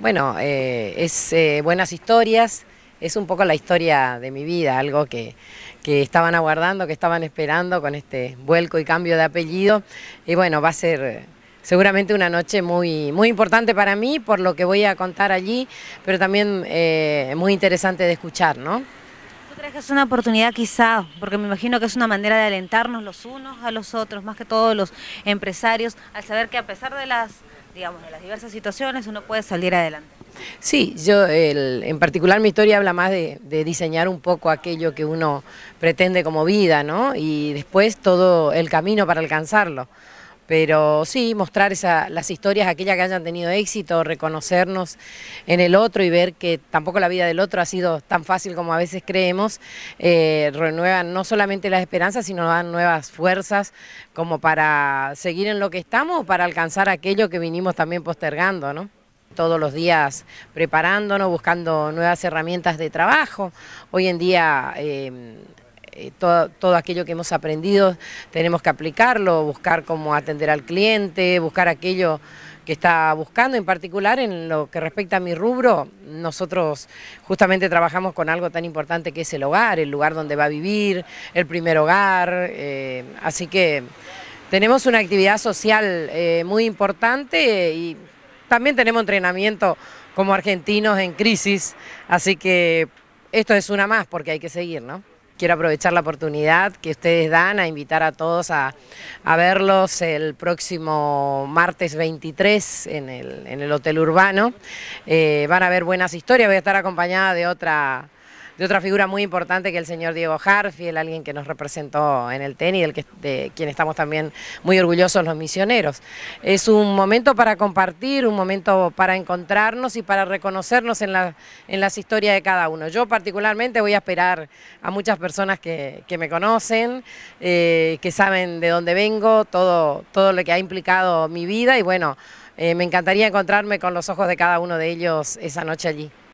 Bueno, eh, es eh, buenas historias, es un poco la historia de mi vida, algo que, estaban aguardando, que estaban esperando con este vuelco y cambio de apellido. Y bueno, va a ser seguramente una noche muy, muy importante para mí por lo que voy a contar allí, pero también eh, muy interesante de escuchar, ¿no? ¿Tú crees que es una oportunidad quizá, porque me imagino que es una manera de alentarnos los unos a los otros, más que todos los empresarios, al saber que a pesar de las digamos, de las diversas situaciones uno puede salir adelante. Sí, yo en particular mi historia habla más de, de, diseñar un poco aquello que uno pretende como vida, ¿no? Y después todo el camino para alcanzarlo pero sí, mostrar las historias, aquellas que hayan tenido éxito, reconocernos en el otro y ver que tampoco la vida del otro ha sido tan fácil como a veces creemos, eh, renuevan no solamente las esperanzas, sino dan nuevas fuerzas como para seguir en lo que estamos, para alcanzar aquello que vinimos también postergando, ¿no? todos los días preparándonos, buscando nuevas herramientas de trabajo. Hoy en día eh, eh, todo, aquello que hemos aprendido tenemos que aplicarlo, buscar cómo atender al cliente, buscar aquello que está buscando, en particular en lo que respecta a mi rubro, nosotros justamente trabajamos con algo tan importante que es el hogar, el lugar donde va a vivir, el primer hogar, eh, así que tenemos una actividad social eh, muy importante y también tenemos entrenamiento como argentinos en crisis, así que esto es una más porque hay que seguir, ¿no? quiero aprovechar la oportunidad que ustedes dan a invitar a todos a, verlos el próximo martes 23 en el, Hotel Urbano. Eh, van a ver buenas historias, voy a estar acompañada de otra de otra figura muy importante que el señor Diego Harfiel, alguien que nos representó en el tenis, del que, de quien estamos también muy orgullosos los misioneros. Es un momento para compartir, un momento para encontrarnos y para reconocernos en, en las historias de cada uno. Yo particularmente voy a esperar a muchas personas que, me conocen, eh, que saben de dónde vengo, todo, todo lo que ha implicado mi vida y bueno, eh, me encantaría encontrarme con los ojos de cada uno de ellos esa noche allí.